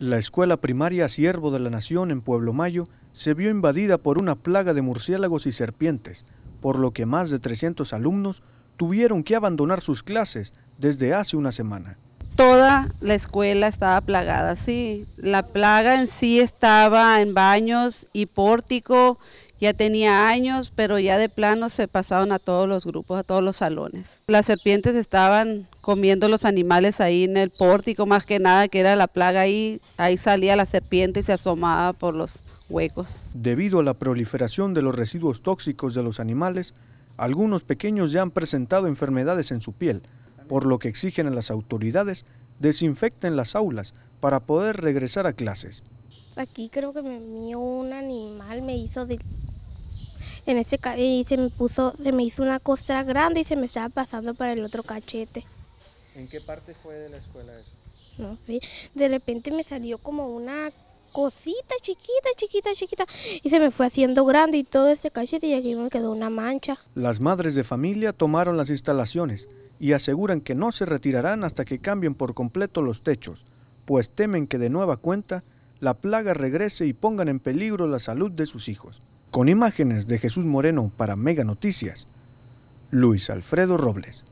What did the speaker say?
La escuela primaria Siervo de la Nación en Pueblo Mayo se vio invadida por una plaga de murciélagos y serpientes, por lo que más de 300 alumnos tuvieron que abandonar sus clases desde hace una semana. Toda la escuela estaba plagada, sí. La plaga en sí estaba en baños y pórtico ya tenía años, pero ya de plano se pasaron a todos los grupos, a todos los salones. Las serpientes estaban comiendo los animales ahí en el pórtico, más que nada, que era la plaga ahí, ahí salía la serpiente y se asomaba por los huecos. Debido a la proliferación de los residuos tóxicos de los animales, algunos pequeños ya han presentado enfermedades en su piel, por lo que exigen a las autoridades desinfecten las aulas para poder regresar a clases. Aquí creo que me mío un animal, me hizo de en y se me puso, se me hizo una cosa grande y se me estaba pasando para el otro cachete. ¿En qué parte fue de la escuela eso? No sé, de repente me salió como una cosita chiquita, chiquita, chiquita y se me fue haciendo grande y todo ese cachete y aquí me quedó una mancha. Las madres de familia tomaron las instalaciones y aseguran que no se retirarán hasta que cambien por completo los techos, pues temen que de nueva cuenta la plaga regrese y pongan en peligro la salud de sus hijos. Con imágenes de Jesús Moreno para Mega Noticias, Luis Alfredo Robles.